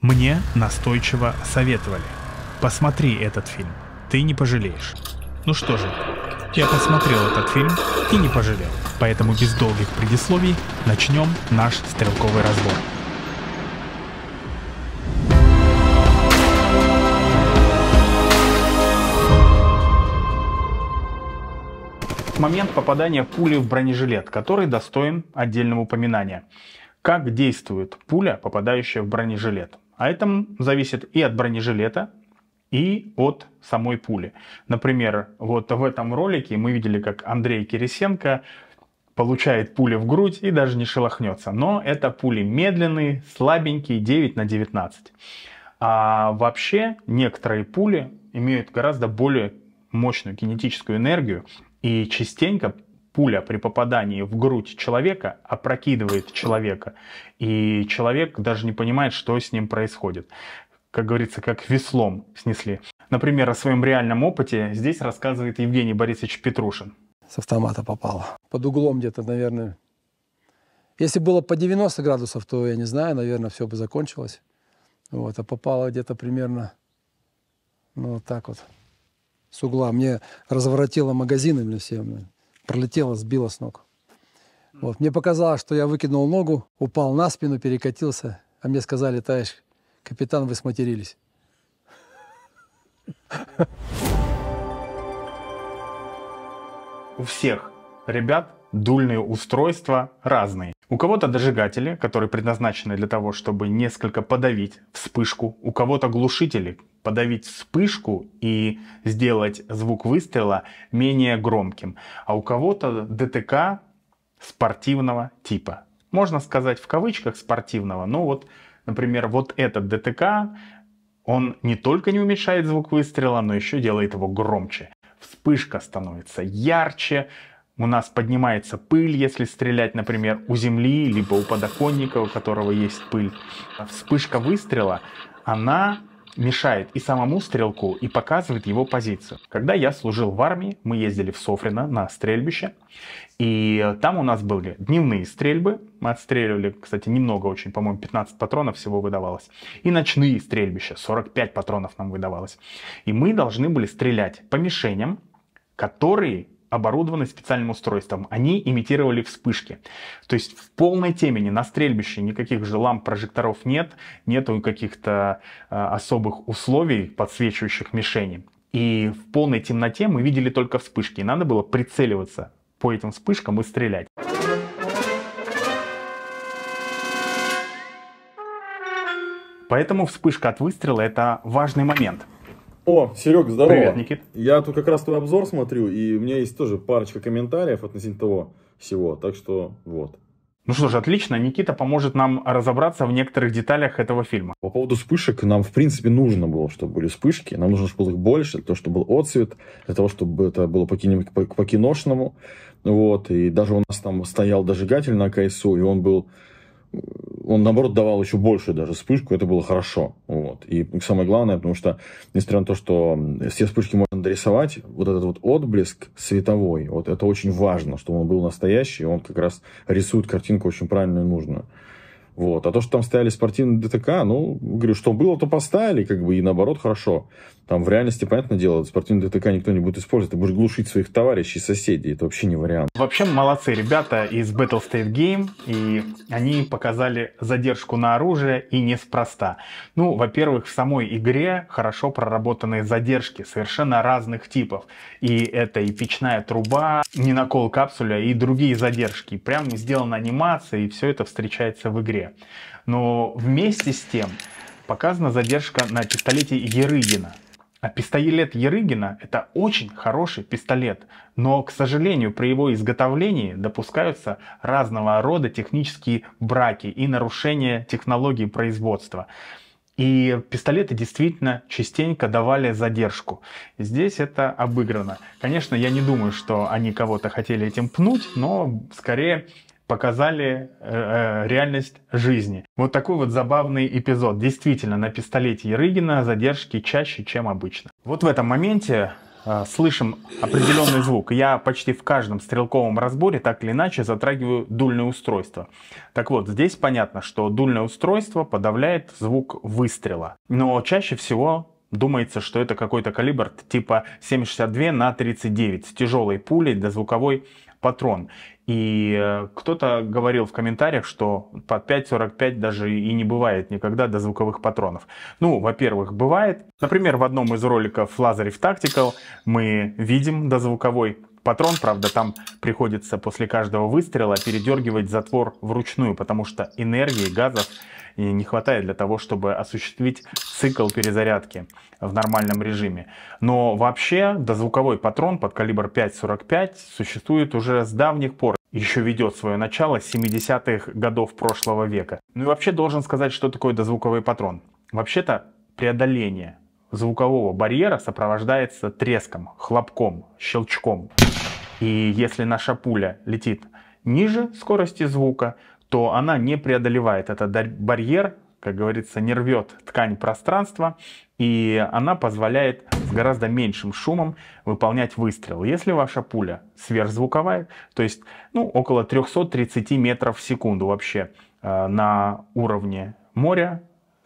Мне настойчиво советовали. Посмотри этот фильм, ты не пожалеешь. Ну что же, я посмотрел этот фильм и не пожалел. Поэтому без долгих предисловий начнем наш стрелковый разбор. момент попадания пули в бронежилет, который достоин отдельного упоминания как действует пуля, попадающая в бронежилет. А это зависит и от бронежилета, и от самой пули. Например, вот в этом ролике мы видели, как Андрей Кирисенко получает пулю в грудь и даже не шелохнется. Но это пули медленные, слабенькие, 9 на 19. А вообще некоторые пули имеют гораздо более мощную кинетическую энергию и частенько пуля при попадании в грудь человека опрокидывает человека, и человек даже не понимает, что с ним происходит. Как говорится, как веслом снесли. Например, о своем реальном опыте здесь рассказывает Евгений Борисович Петрушин. С автомата попало. Под углом где-то, наверное. Если было по 90 градусов, то, я не знаю, наверное, все бы закончилось. Вот, а попало где-то примерно, ну, вот так вот, с угла. Мне разворотило магазины мне всем. Ну пролетела, сбила с ног. Вот. Мне показалось, что я выкинул ногу, упал на спину, перекатился, а мне сказали, товарищ капитан, вы сматерились. У всех ребят дульные устройства разные. У кого-то дожигатели, которые предназначены для того, чтобы несколько подавить вспышку. У кого-то глушители, подавить вспышку и сделать звук выстрела менее громким, а у кого-то ДТК спортивного типа. Можно сказать в кавычках спортивного, но вот, например, вот этот ДТК, он не только не уменьшает звук выстрела, но еще делает его громче. Вспышка становится ярче, у нас поднимается пыль, если стрелять, например, у земли, либо у подоконника, у которого есть пыль. Вспышка выстрела, она мешает и самому стрелку, и показывает его позицию. Когда я служил в армии, мы ездили в Софрино на стрельбище, и там у нас были дневные стрельбы, мы отстреливали, кстати, немного очень, по-моему, 15 патронов всего выдавалось, и ночные стрельбища, 45 патронов нам выдавалось. И мы должны были стрелять по мишеням, которые оборудованы специальным устройством. Они имитировали вспышки. То есть в полной темени на стрельбище никаких же ламп, прожекторов нет, нету каких-то э, особых условий, подсвечивающих мишени. И в полной темноте мы видели только вспышки. И надо было прицеливаться по этим вспышкам и стрелять. Поэтому вспышка от выстрела это важный момент. О, Серег, здорово. Привет, Никит. Я тут как раз твой обзор смотрю, и у меня есть тоже парочка комментариев относительно того всего, так что вот. Ну что ж, отлично. Никита поможет нам разобраться в некоторых деталях этого фильма. По поводу вспышек, нам, в принципе, нужно было, чтобы были вспышки. Нам нужно, чтобы их больше, для того, чтобы был отцвет, для того, чтобы это было по, кино, по киношному. Вот. И даже у нас там стоял дожигатель на КСУ, и он был он, наоборот, давал еще больше даже вспышку, это было хорошо. Вот. И самое главное, потому что, несмотря на то, что все вспышки можно дорисовать, вот этот вот отблеск световой, вот это очень важно, чтобы он был настоящий, он как раз рисует картинку очень правильную и нужную. Вот. А то, что там стояли спортивные ДТК, ну, говорю, что было, то поставили, как бы, и наоборот, хорошо. Там в реальности, понятное дело, спортивный ДТК никто не будет использовать. Ты будешь глушить своих товарищей, соседей. Это вообще не вариант. Вообще молодцы ребята из Battle State Game. И они показали задержку на оружие и неспроста. Ну, во-первых, в самой игре хорошо проработаны задержки совершенно разных типов. И это и печная труба, не накол капсуля и другие задержки. Прям сделана анимация, и все это встречается в игре. Но вместе с тем показана задержка на пистолете Ерыгина – а пистолет Ерыгина – это очень хороший пистолет, но, к сожалению, при его изготовлении допускаются разного рода технические браки и нарушения технологии производства. И пистолеты действительно частенько давали задержку. Здесь это обыграно. Конечно, я не думаю, что они кого-то хотели этим пнуть, но скорее показали э, э, реальность жизни. Вот такой вот забавный эпизод. Действительно, на пистолете Ерыгина задержки чаще, чем обычно. Вот в этом моменте э, слышим определенный звук. Я почти в каждом стрелковом разборе так или иначе затрагиваю дульное устройство. Так вот, здесь понятно, что дульное устройство подавляет звук выстрела. Но чаще всего думается, что это какой-то калибр типа 7,62 на 39 с тяжелой пулей для звуковой патрон. И э, кто-то говорил в комментариях, что под 5.45 даже и не бывает никогда до звуковых патронов. Ну, во-первых, бывает. Например, в одном из роликов Лазарев Tactical мы видим дозвуковой патрон, правда, там приходится после каждого выстрела передергивать затвор вручную, потому что энергии, газов э, не хватает для того, чтобы осуществить цикл перезарядки в нормальном режиме. Но вообще дозвуковой патрон под калибр 5.45 существует уже с давних пор еще ведет свое начало с 70-х годов прошлого века. Ну и вообще должен сказать, что такое дозвуковой патрон. Вообще-то преодоление звукового барьера сопровождается треском, хлопком, щелчком. И если наша пуля летит ниже скорости звука, то она не преодолевает этот барьер, как говорится, не рвет ткань пространства, и она позволяет с гораздо меньшим шумом выполнять выстрел. Если ваша пуля сверхзвуковая, то есть ну, около 330 метров в секунду вообще э, на уровне моря,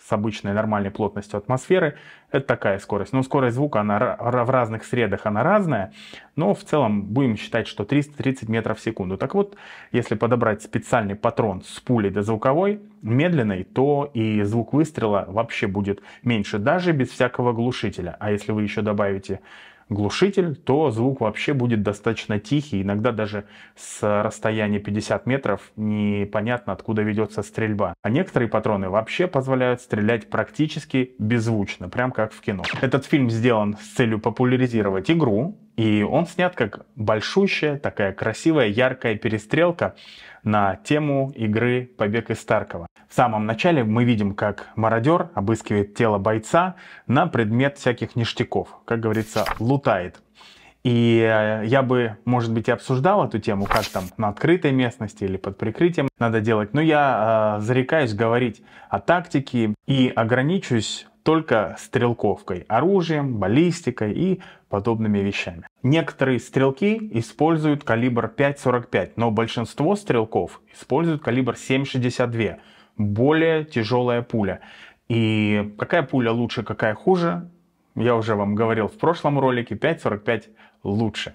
с обычной нормальной плотностью атмосферы. Это такая скорость. Но скорость звука она в разных средах она разная, но в целом будем считать, что 330 метров в секунду. Так вот, если подобрать специальный патрон с пулей до звуковой, медленной, то и звук выстрела вообще будет меньше, даже без всякого глушителя. А если вы еще добавите глушитель, то звук вообще будет достаточно тихий. Иногда даже с расстояния 50 метров непонятно, откуда ведется стрельба. А некоторые патроны вообще позволяют стрелять практически беззвучно, прям как в кино. Этот фильм сделан с целью популяризировать игру, и он снят как большущая, такая красивая, яркая перестрелка на тему игры «Побег из Старкова». В самом начале мы видим, как мародер обыскивает тело бойца на предмет всяких ништяков, как говорится, лутает. И э, я бы, может быть, и обсуждал эту тему, как там на открытой местности или под прикрытием надо делать. Но я э, зарекаюсь говорить о тактике и ограничусь только стрелковкой, оружием, баллистикой и подобными вещами. Некоторые стрелки используют калибр 5.45, но большинство стрелков используют калибр 7.62, более тяжелая пуля. И какая пуля лучше, какая хуже, я уже вам говорил в прошлом ролике, 5.45 лучше.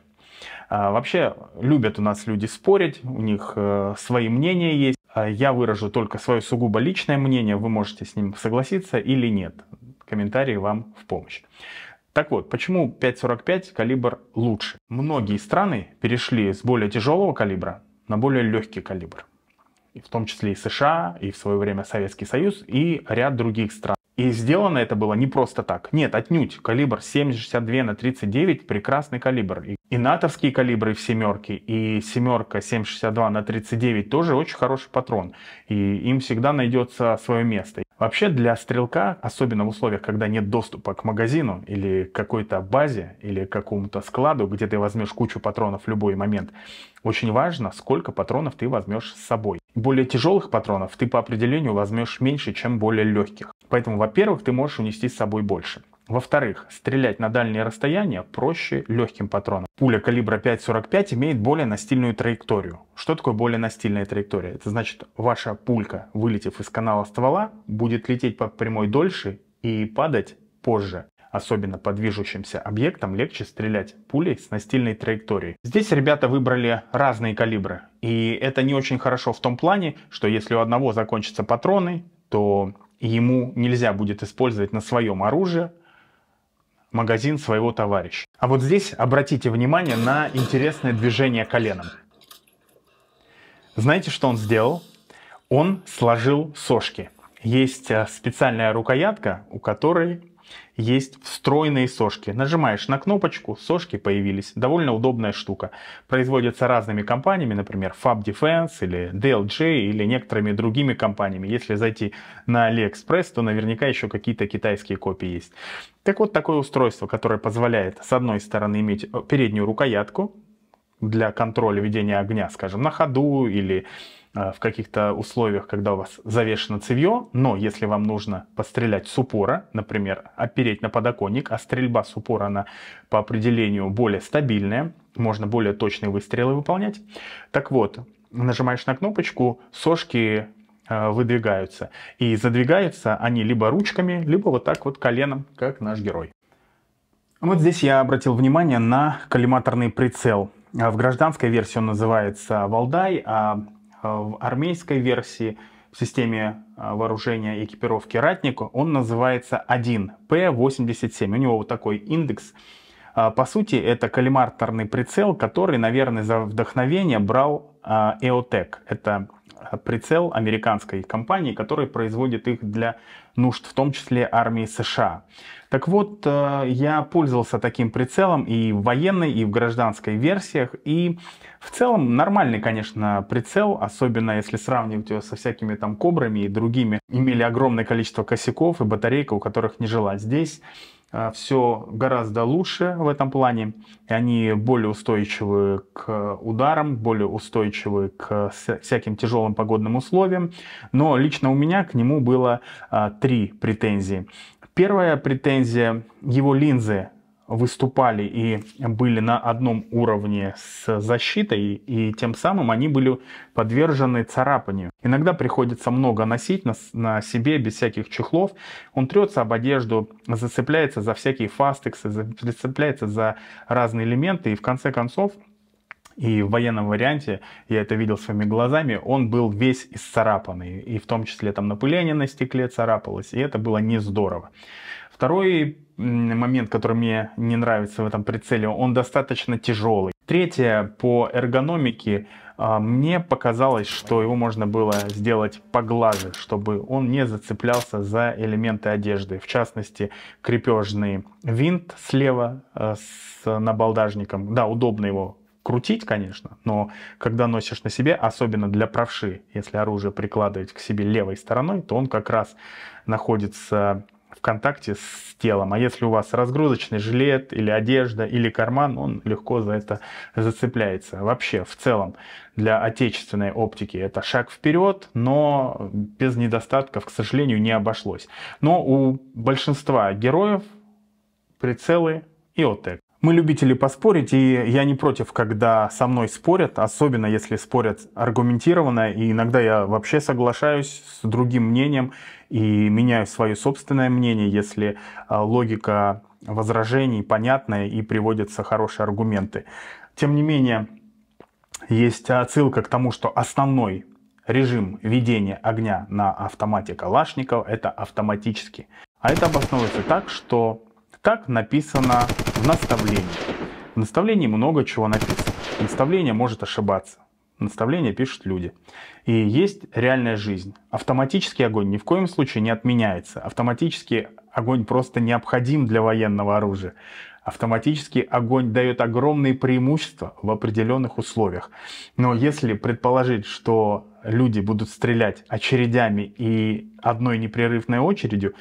А, вообще любят у нас люди спорить, у них э, свои мнения есть. Э, я выражу только свое сугубо личное мнение, вы можете с ним согласиться или нет. Комментарии вам в помощь. Так вот, почему 5.45 калибр лучше? Многие страны перешли с более тяжелого калибра на более легкий калибр. И в том числе и США, и в свое время Советский Союз, и ряд других стран. И сделано это было не просто так. Нет, отнюдь. Калибр 7,62 на 39 – прекрасный калибр. И, и натовские калибры в семерке, и семерка 7,62 на 39 тоже очень хороший патрон. И им всегда найдется свое место. Вообще для стрелка, особенно в условиях, когда нет доступа к магазину или какой-то базе, или какому-то складу, где ты возьмешь кучу патронов в любой момент, очень важно, сколько патронов ты возьмешь с собой. Более тяжелых патронов ты по определению возьмешь меньше, чем более легких. Поэтому, во-первых, ты можешь унести с собой больше. Во-вторых, стрелять на дальние расстояния проще легким патроном. Пуля калибра 5.45 имеет более настильную траекторию. Что такое более настильная траектория? Это значит, ваша пулька, вылетев из канала ствола, будет лететь по прямой дольше и падать позже. Особенно по движущимся объектам легче стрелять пулей с настильной траекторией. Здесь ребята выбрали разные калибры. И это не очень хорошо в том плане, что если у одного закончатся патроны, то ему нельзя будет использовать на своем оружии магазин своего товарища. А вот здесь обратите внимание на интересное движение коленом. Знаете, что он сделал? Он сложил сошки. Есть э, специальная рукоятка, у которой есть встроенные сошки. Нажимаешь на кнопочку, сошки появились. Довольно удобная штука. Производятся разными компаниями, например, Fab Defense или DLJ или некоторыми другими компаниями. Если зайти на AliExpress, то наверняка еще какие-то китайские копии есть. Так вот, такое устройство, которое позволяет с одной стороны иметь э, переднюю рукоятку, для контроля ведения огня, скажем, на ходу или э, в каких-то условиях, когда у вас завешено цевье, но если вам нужно пострелять с упора, например, опереть на подоконник, а стрельба с упора, она по определению более стабильная, можно более точные выстрелы выполнять. Так вот, нажимаешь на кнопочку, сошки э, выдвигаются. И задвигаются они либо ручками, либо вот так вот коленом, как наш герой. Вот здесь я обратил внимание на коллиматорный прицел. А в гражданской версии он называется «Валдай», а, а в армейской версии в системе а, вооружения и экипировки ратнику он называется 1П87. У него вот такой индекс. По сути, это коллиматорный прицел, который, наверное, за вдохновение брал Эотек. Это прицел американской компании, которая производит их для нужд в том числе армии США. Так вот, э, я пользовался таким прицелом и в военной, и в гражданской версиях. И в целом нормальный, конечно, прицел, особенно если сравнивать его со всякими там кобрами и другими. Имели огромное количество косяков и батарейка, у которых не жила здесь а, все гораздо лучше в этом плане. и Они более устойчивы к ударам, более устойчивы к всяким тяжелым погодным условиям. Но лично у меня к нему было а, три претензии. Первая претензия – его линзы выступали и были на одном уровне с защитой, и тем самым они были подвержены царапанию. Иногда приходится много носить на, на себе без всяких чехлов. Он трется об одежду, зацепляется за всякие фастексы, зацепляется за разные элементы, и в конце концов и в военном варианте, я это видел своими глазами, он был весь исцарапанный. И в том числе там напыление на стекле царапалось. И это было не здорово. Второй момент, который мне не нравится в этом прицеле, он достаточно тяжелый. Третье, по эргономике а, мне показалось, что его можно было сделать поглаже, чтобы он не зацеплялся за элементы одежды. В частности, крепежный винт слева а, с набалдажником. Да, удобно его крутить, конечно, но когда носишь на себе, особенно для правши, если оружие прикладывать к себе левой стороной, то он как раз находится контакте с телом. А если у вас разгрузочный жилет или одежда или карман, он легко за это зацепляется. Вообще, в целом, для отечественной оптики это шаг вперед, но без недостатков, к сожалению, не обошлось. Но у большинства героев прицелы и ОТЭК. Мы любители поспорить, и я не против, когда со мной спорят, особенно если спорят аргументированно, и иногда я вообще соглашаюсь с другим мнением и меняю свое собственное мнение, если а, логика возражений понятная и приводятся хорошие аргументы. Тем не менее, есть отсылка к тому, что основной режим ведения огня на автомате Калашникова это автоматически. А это обосновывается так, что так написано в наставлении. В наставлении много чего написано. Наставление может ошибаться. Наставление пишут люди. И есть реальная жизнь. Автоматический огонь ни в коем случае не отменяется. Автоматический огонь просто необходим для военного оружия. Автоматический огонь дает огромные преимущества в определенных условиях. Но если предположить, что люди будут стрелять очередями и одной непрерывной очередью,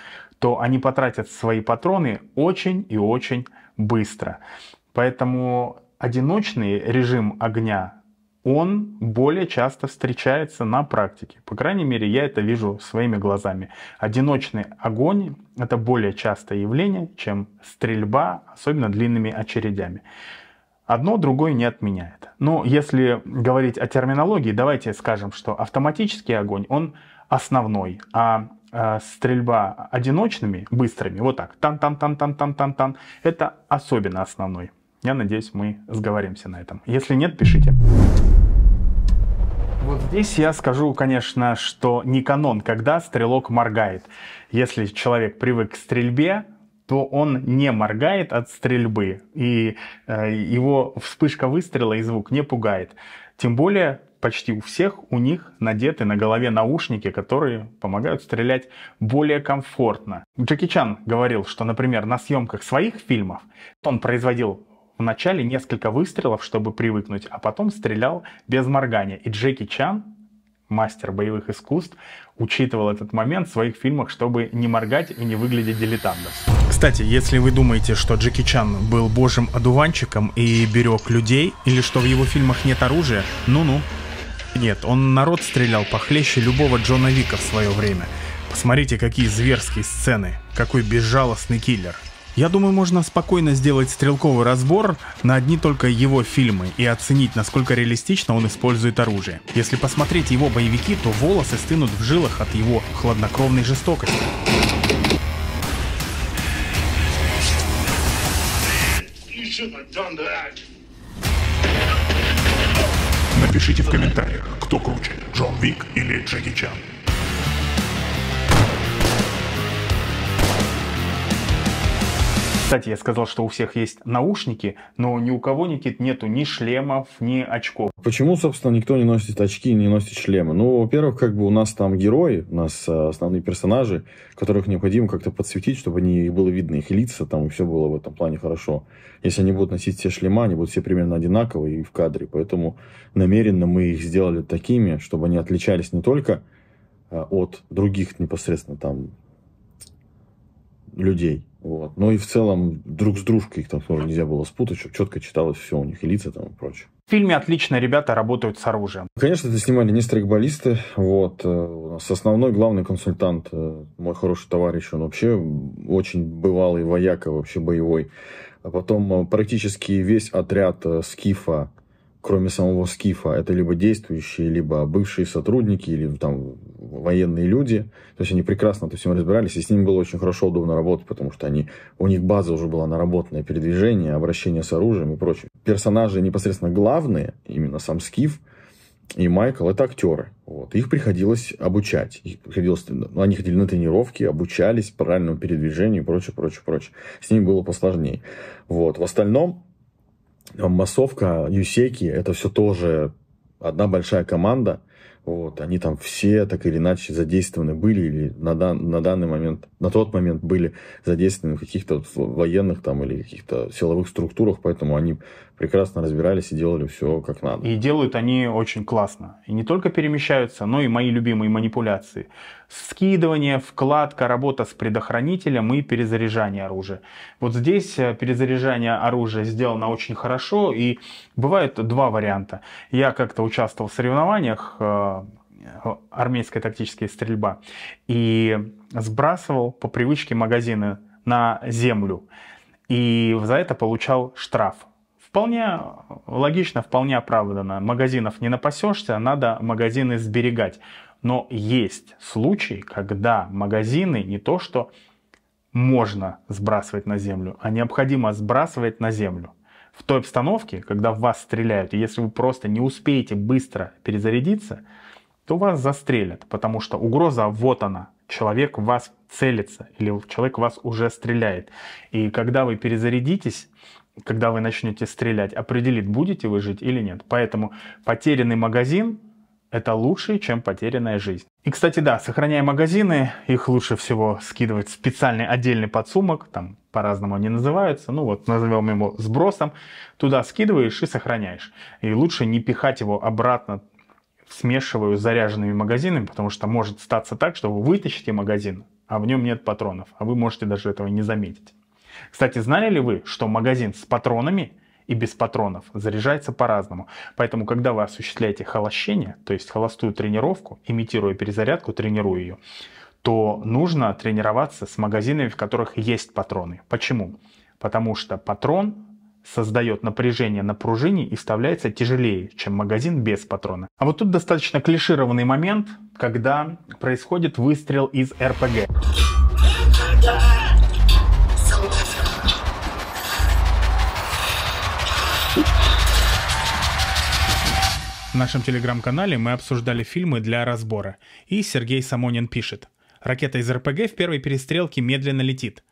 то они потратят свои патроны очень и очень быстро. Поэтому одиночный режим огня, он более часто встречается на практике. По крайней мере, я это вижу своими глазами. Одиночный огонь — это более частое явление, чем стрельба, особенно длинными очередями. Одно другое не отменяет. Но если говорить о терминологии, давайте скажем, что автоматический огонь, он основной, а э, стрельба одиночными, быстрыми, вот так, тан-тан-тан-тан-тан-тан-тан, это особенно основной. Я надеюсь, мы сговоримся на этом. Если нет, пишите. Вот здесь я скажу, конечно, что не канон, когда стрелок моргает. Если человек привык к стрельбе, то он не моргает от стрельбы, и э, его вспышка выстрела и звук не пугает. Тем более почти у всех у них надеты на голове наушники, которые помогают стрелять более комфортно. Джеки Чан говорил, что, например, на съемках своих фильмов он производил вначале несколько выстрелов, чтобы привыкнуть, а потом стрелял без моргания. И Джеки Чан мастер боевых искусств, учитывал этот момент в своих фильмах, чтобы не моргать и не выглядеть дилетантом. Кстати, если вы думаете, что Джеки Чан был божьим одуванчиком и берег людей, или что в его фильмах нет оружия, ну-ну, нет, он народ стрелял похлеще любого Джона Вика в свое время. Посмотрите, какие зверские сцены, какой безжалостный киллер. Я думаю, можно спокойно сделать стрелковый разбор на одни только его фильмы и оценить, насколько реалистично он использует оружие. Если посмотреть его боевики, то волосы стынут в жилах от его хладнокровной жестокости. You should have done that. Пишите в комментариях, кто круче, Джон Вик или Джеки Чан. Кстати, я сказал, что у всех есть наушники, но ни у кого, Никит, нету ни шлемов, ни очков. Почему, собственно, никто не носит очки не носит шлемы? Ну, во-первых, как бы у нас там герои, у нас э, основные персонажи, которых необходимо как-то подсветить, чтобы они, было видно их лица, там, и все было в этом плане хорошо. Если они будут носить все шлема, они будут все примерно одинаковые и в кадре. Поэтому намеренно мы их сделали такими, чтобы они отличались не только э, от других непосредственно там людей, вот. Но ну и в целом друг с дружкой их там тоже нельзя было спутать, чтобы четко читалось все у них, и лица там и прочее. В фильме отлично ребята работают с оружием. Конечно, это снимали не стрейкболисты. Вот. Э, у нас основной главный консультант, э, мой хороший товарищ, он вообще очень бывалый вояка, вообще боевой. А потом э, практически весь отряд Скифа кроме самого Скифа, это либо действующие, либо бывшие сотрудники, или ну, там военные люди. То есть они прекрасно то всем разбирались, и с ними было очень хорошо, удобно работать, потому что они, у них база уже была наработанная, передвижение, обращение с оружием и прочее. Персонажи непосредственно главные, именно сам Скиф, и Майкл это актеры. Вот. Их приходилось обучать. Их приходилось, ну, они ходили на тренировки, обучались правильному передвижению и прочее, прочее, прочее. С ними было посложнее. Вот. В остальном массовка, юсеки, это все тоже одна большая команда – вот, они там все так или иначе задействованы были или на, дан, на данный момент, на тот момент были задействованы в каких-то военных там или каких-то силовых структурах, поэтому они прекрасно разбирались и делали все как надо. И делают они очень классно. И не только перемещаются, но и мои любимые манипуляции. Скидывание, вкладка, работа с предохранителем и перезаряжание оружия. Вот здесь э, перезаряжание оружия сделано очень хорошо и бывают два варианта. Я как-то участвовал в соревнованиях, э, Э, армейская тактическая стрельба. И сбрасывал по привычке магазины на землю. И за это получал штраф. Вполне логично, вполне оправданно. Магазинов не напасешься, надо магазины сберегать. Но есть случаи, когда магазины не то что можно сбрасывать на землю, а необходимо сбрасывать на землю в той обстановке, когда в вас стреляют, и если вы просто не успеете быстро перезарядиться, то вас застрелят, потому что угроза вот она. Человек в вас целится или человек в вас уже стреляет. И когда вы перезарядитесь, когда вы начнете стрелять, определит, будете вы жить или нет. Поэтому потерянный магазин это лучше, чем потерянная жизнь. И, кстати, да, сохраняя магазины, их лучше всего скидывать в специальный отдельный подсумок, там по-разному они называются, ну вот назовем его сбросом, туда скидываешь и сохраняешь. И лучше не пихать его обратно смешиваю с заряженными магазинами, потому что может статься так, что вы вытащите магазин, а в нем нет патронов, а вы можете даже этого не заметить. Кстати, знали ли вы, что магазин с патронами и без патронов. Заряжается по-разному. Поэтому, когда вы осуществляете холощение, то есть холостую тренировку, имитируя перезарядку, тренируя ее, то нужно тренироваться с магазинами, в которых есть патроны. Почему? Потому что патрон создает напряжение на пружине и вставляется тяжелее, чем магазин без патрона. А вот тут достаточно клишированный момент, когда происходит выстрел из РПГ. В нашем телеграм-канале мы обсуждали фильмы для разбора, и Сергей Самонин пишет. Ракета из РПГ в первой перестрелке медленно летит.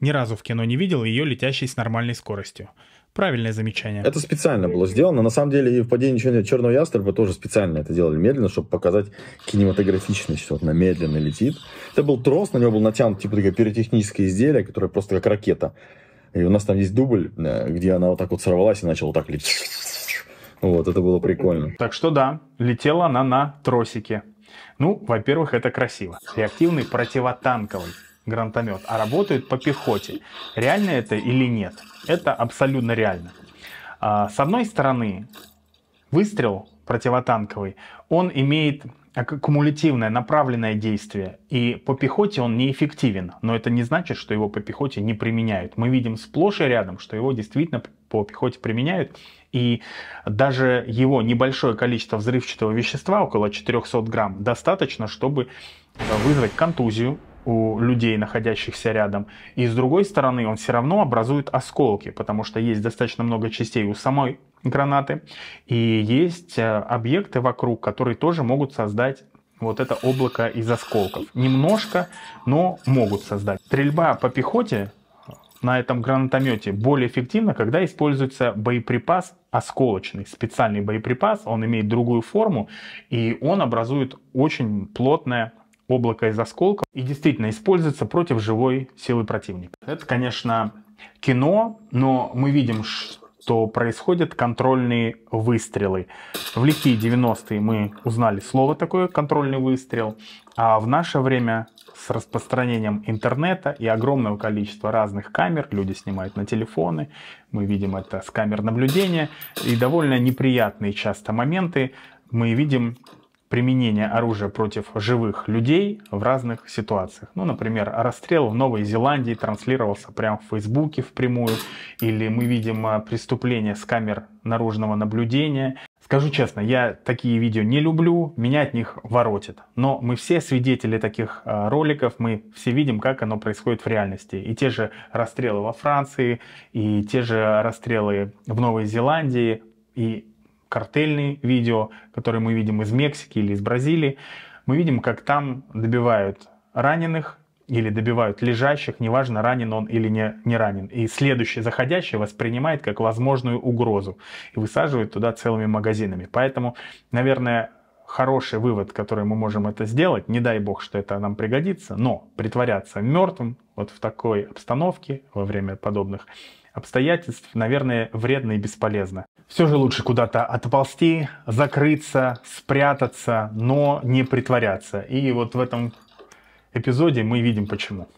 Ни разу в кино не видел ее летящей с нормальной скоростью. Правильное замечание. Это специально было сделано. На самом деле и в падении Черного Ястреба тоже специально это делали медленно, чтобы показать кинематографичность, что она медленно летит. Это был трос, на него был натянут типа такое пиротехническое изделие, которое просто как ракета. И у нас там есть дубль, э, где она вот так вот сорвалась и начала вот так лететь вот, это было прикольно. Так что да, летела она на тросике. Ну, во-первых, это красиво. Реактивный противотанковый гранатомет, а работает по пехоте. Реально это или нет? Это абсолютно реально. А, с одной стороны, выстрел противотанковый, он имеет кумулятивное направленное действие, и по пехоте он неэффективен, но это не значит, что его по пехоте не применяют. Мы видим сплошь и рядом, что его действительно по по пехоте применяют. И даже его небольшое количество взрывчатого вещества, около 400 грамм, достаточно, чтобы э, вызвать контузию у людей, находящихся рядом. И с другой стороны, он все равно образует осколки, потому что есть достаточно много частей у самой гранаты. И есть э, объекты вокруг, которые тоже могут создать вот это облако из осколков. Немножко, но могут создать. Стрельба по пехоте на этом гранатомете более эффективно, когда используется боеприпас осколочный, специальный боеприпас, он имеет другую форму, и он образует очень плотное облако из осколков и действительно используется против живой силы противника. Это, конечно, кино, но мы видим, что происходят контрольные выстрелы. В лихие 90-е мы узнали слово такое «контрольный выстрел», а в наше время с распространением интернета и огромного количества разных камер, люди снимают на телефоны, мы видим это с камер наблюдения, и довольно неприятные часто моменты мы видим применение оружия против живых людей в разных ситуациях. Ну, например, расстрел в Новой Зеландии транслировался прямо в Фейсбуке впрямую, или мы видим а, преступление с камер наружного наблюдения. Скажу честно, я такие видео не люблю, меня от них воротит. Но мы все свидетели таких а, роликов, мы все видим, как оно происходит в реальности. И те же расстрелы во Франции, и те же расстрелы в Новой Зеландии, и картельные видео, которые мы видим из Мексики или из Бразилии, мы видим, как там добивают раненых или добивают лежащих, неважно, ранен он или не, не ранен. И следующий заходящий воспринимает как возможную угрозу и высаживает туда целыми магазинами. Поэтому, наверное, хороший вывод, который мы можем это сделать, не дай бог, что это нам пригодится, но притворяться мертвым вот в такой обстановке во время подобных обстоятельств, наверное, вредно и бесполезно все же лучше куда-то отползти, закрыться, спрятаться, но не притворяться. И вот в этом эпизоде мы видим почему.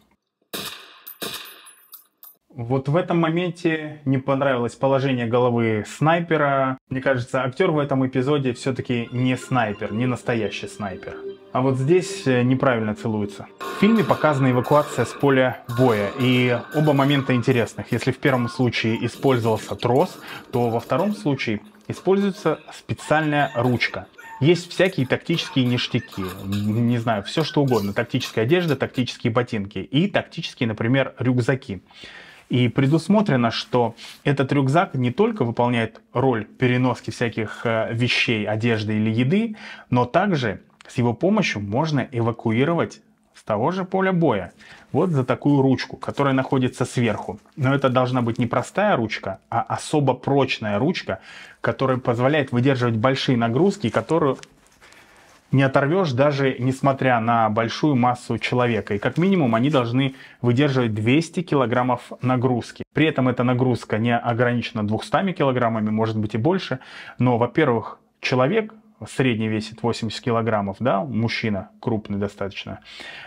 Вот в этом моменте не понравилось положение головы снайпера. Мне кажется, актер в этом эпизоде все-таки не снайпер, не настоящий снайпер. А вот здесь э, неправильно целуются. В фильме показана эвакуация с поля боя, и оба момента интересных. Если в первом случае использовался трос, то во втором случае используется специальная ручка. Есть всякие тактические ништяки, не знаю, все что угодно. Тактическая одежда, тактические ботинки и тактические, например, рюкзаки. И предусмотрено, что этот рюкзак не только выполняет роль переноски всяких э, вещей, одежды или еды, но также с его помощью можно эвакуировать с того же поля боя. Вот за такую ручку, которая находится сверху. Но это должна быть не простая ручка, а особо прочная ручка, которая позволяет выдерживать большие нагрузки, которую не оторвешь даже несмотря на большую массу человека. И как минимум они должны выдерживать 200 килограммов нагрузки. При этом эта нагрузка не ограничена 200 килограммами, может быть и больше. Но, во-первых, человек средний весит 80 килограммов, да, мужчина крупный достаточно.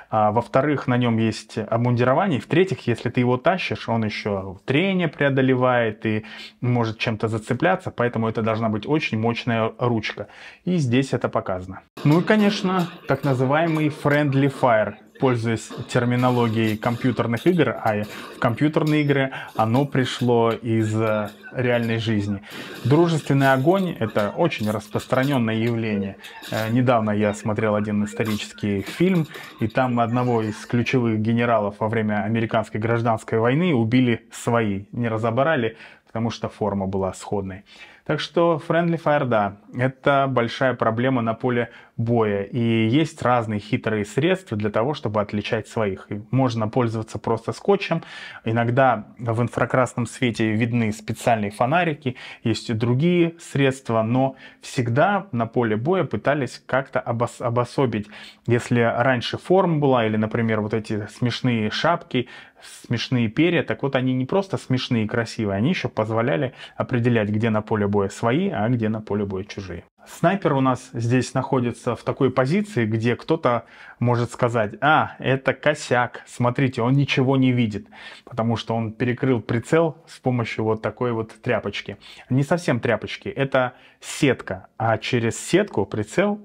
А, во-вторых, на нем есть обмундирование. И в-третьих, если ты его тащишь, он еще трение преодолевает и может чем-то зацепляться, поэтому это должна быть очень мощная ручка. И здесь это показано. Ну и, конечно, так называемый friendly fire пользуясь терминологией компьютерных игр, а в компьютерные игры оно пришло из э, реальной жизни. Дружественный огонь — это очень распространенное явление. Э, недавно я смотрел один исторический фильм, и там одного из ключевых генералов во время американской гражданской войны убили свои, не разобрали, потому что форма была сходной. Так что Friendly Fire, да, это большая проблема на поле боя. И есть разные хитрые средства для того, чтобы отличать своих. И можно пользоваться просто скотчем. Иногда в инфракрасном свете видны специальные фонарики, есть и другие средства, но всегда на поле боя пытались как-то обос обособить. Если раньше форма была, или, например, вот эти смешные шапки, смешные перья. Так вот, они не просто смешные и красивые, они еще позволяли определять, где на поле боя свои, а где на поле боя чужие. Снайпер у нас здесь находится в такой позиции, где кто-то может сказать, а, это косяк, смотрите, он ничего не видит, потому что он перекрыл прицел с помощью вот такой вот тряпочки. Не совсем тряпочки, это сетка, а через сетку прицел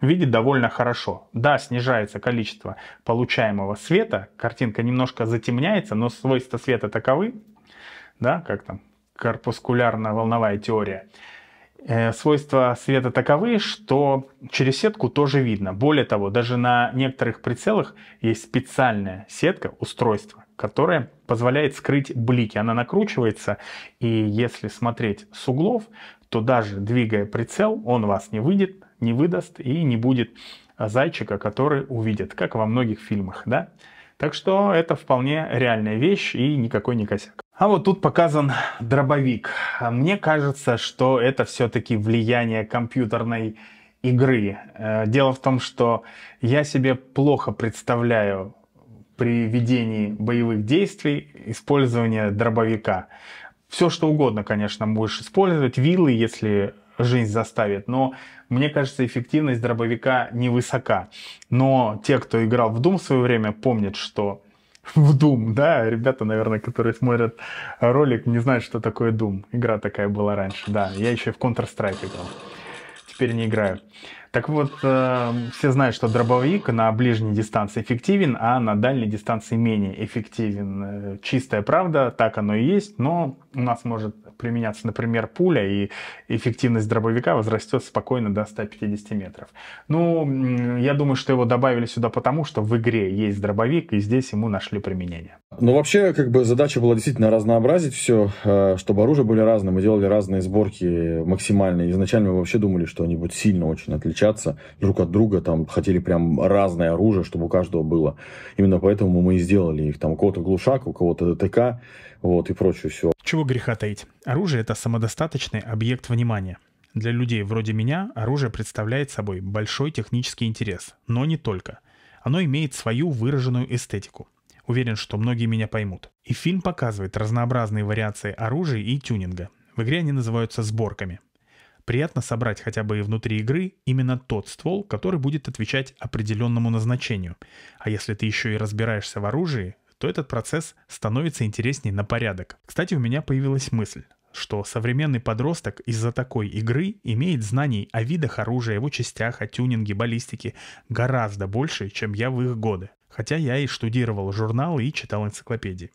видит довольно хорошо. Да, снижается количество получаемого света, картинка немножко затемняется, но свойства света таковы, да, как там, корпускулярно-волновая теория. Э, свойства света таковы, что через сетку тоже видно. Более того, даже на некоторых прицелах есть специальная сетка, устройство, которое позволяет скрыть блики. Она накручивается, и если смотреть с углов, то даже двигая прицел, он вас не выйдет, не выдаст и не будет зайчика, который увидит, как во многих фильмах, да? Так что это вполне реальная вещь и никакой не косяк. А вот тут показан дробовик. Мне кажется, что это все-таки влияние компьютерной игры. Э, дело в том, что я себе плохо представляю при ведении боевых действий использование дробовика. Все что угодно, конечно, будешь использовать. Вилы, если жизнь заставит. Но мне кажется, эффективность дробовика невысока. Но те, кто играл в Doom в свое время, помнят, что в Doom, да, ребята, наверное, которые смотрят ролик, не знают, что такое Doom. Игра такая была раньше, да. Я еще и в Counter-Strike играл. Теперь не играю. Так вот, э, все знают, что дробовик на ближней дистанции эффективен, а на дальней дистанции менее эффективен. Э, чистая правда, так оно и есть, но у нас может применяться, например, пуля, и эффективность дробовика возрастет спокойно до 150 метров. Ну, я думаю, что его добавили сюда потому, что в игре есть дробовик, и здесь ему нашли применение. Ну, вообще, как бы задача была действительно разнообразить все, э, чтобы оружие были разные. Мы делали разные сборки максимально. Изначально мы вообще думали, что они будут сильно очень отличаться друг от друга. Там хотели прям разное оружие, чтобы у каждого было. Именно поэтому мы и сделали их. Там у кого-то глушак, у кого-то ДТК, вот, и прочее все. Чего греха таить? Оружие — это самодостаточный объект внимания. Для людей вроде меня оружие представляет собой большой технический интерес, но не только. Оно имеет свою выраженную эстетику. Уверен, что многие меня поймут. И фильм показывает разнообразные вариации оружия и тюнинга. В игре они называются сборками. Приятно собрать хотя бы и внутри игры именно тот ствол, который будет отвечать определенному назначению. А если ты еще и разбираешься в оружии, то этот процесс становится интереснее на порядок. Кстати, у меня появилась мысль что современный подросток из-за такой игры имеет знаний о видах оружия, его частях, о тюнинге, баллистике гораздо больше, чем я в их годы. Хотя я и штудировал журналы и читал энциклопедии.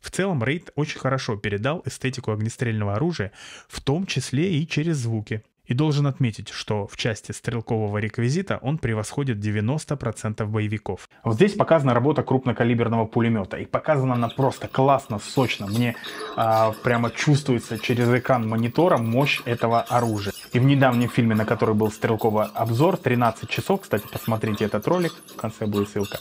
В целом, Рейд очень хорошо передал эстетику огнестрельного оружия, в том числе и через звуки. И должен отметить, что в части стрелкового реквизита он превосходит 90% боевиков. Вот здесь показана работа крупнокалиберного пулемета. И показана она просто классно, сочно. Мне а, прямо чувствуется через экран монитора мощь этого оружия. И в недавнем фильме, на который был стрелковый обзор, 13 часов, кстати, посмотрите этот ролик, в конце будет ссылка.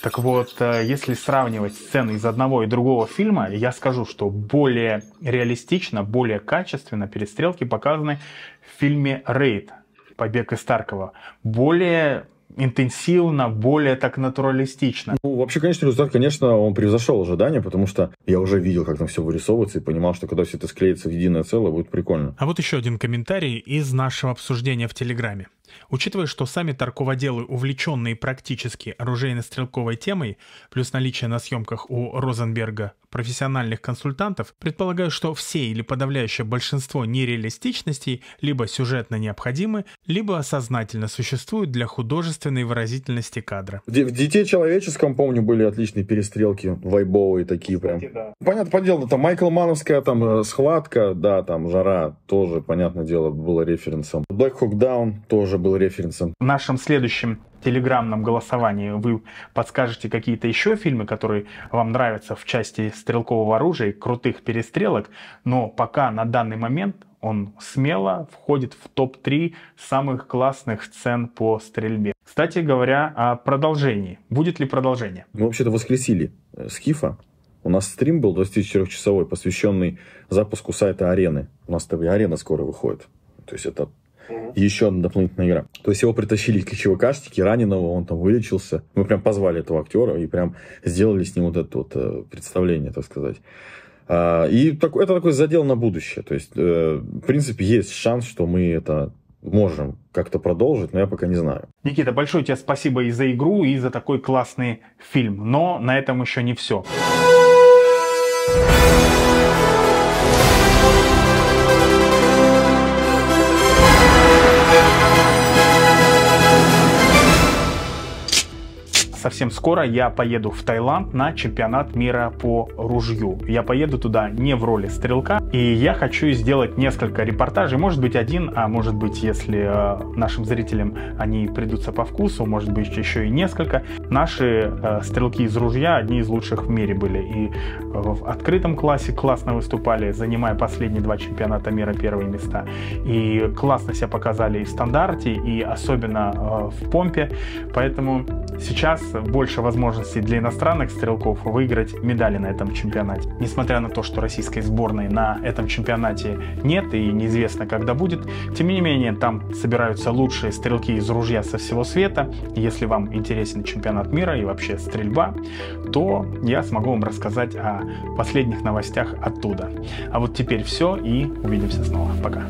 Так вот, э, если сравнивать сцены из одного и другого фильма, я скажу, что более реалистично, более качественно перестрелки показаны в фильме «Рейд», побег из Таркова. Более интенсивно, более так натуралистично. Ну, вообще, конечно, результат, конечно, он превзошел ожидания, потому что я уже видел, как там все вырисовывается, и понимал, что когда все это склеится в единое целое, будет прикольно. А вот еще один комментарий из нашего обсуждения в Телеграме. Учитывая, что сами торговоделы, увлеченные практически оружейно-стрелковой темой, плюс наличие на съемках у Розенберга профессиональных консультантов, предполагаю, что все или подавляющее большинство нереалистичностей либо сюжетно необходимы, либо осознательно существуют для художественной выразительности кадра. В «Детей человеческом», помню, были отличные перестрелки, вайбовые такие прям. Кстати, да. Понятно, по делу, там Майкл Мановская, там э, схватка, да, там жара, тоже, понятное дело, было референсом. Black Hawk Down тоже был референсом. В нашем следующем телеграмном голосовании вы подскажете какие-то еще фильмы, которые вам нравятся в части стрелкового оружия и крутых перестрелок, но пока на данный момент он смело входит в топ-3 самых классных сцен по стрельбе. Кстати говоря, о продолжении. Будет ли продолжение? Мы вообще-то воскресили э, Скифа. У нас стрим был 24-часовой, посвященный запуску сайта Арены. У нас ТВ Арена скоро выходит. То есть это угу. и еще одна дополнительная игра. То есть его притащили к ЧВКшнике, раненого, он там вылечился. Мы прям позвали этого актера и прям сделали с ним вот это вот э, представление, так сказать. А, и так, это такой задел на будущее. То есть, э, в принципе, есть шанс, что мы это можем как-то продолжить, но я пока не знаю. Никита, большое тебе спасибо и за игру, и за такой классный фильм. Но на этом еще не все. совсем скоро я поеду в Таиланд на чемпионат мира по ружью. Я поеду туда не в роли стрелка, и я хочу сделать несколько репортажей, может быть один, а может быть, если э, нашим зрителям они придутся по вкусу, может быть еще и несколько. Наши э, стрелки из ружья одни из лучших в мире были, и э, в открытом классе классно выступали, занимая последние два чемпионата мира первые места, и классно себя показали и в стандарте, и особенно в помпе, поэтому сейчас больше возможностей для иностранных стрелков выиграть медали на этом чемпионате. Несмотря на то, что российской сборной на этом чемпионате нет и неизвестно, когда будет, тем не менее там собираются лучшие стрелки из ружья со всего света. Если вам интересен чемпионат мира и вообще стрельба, то я смогу вам рассказать о последних новостях оттуда. А вот теперь все и увидимся снова. Пока.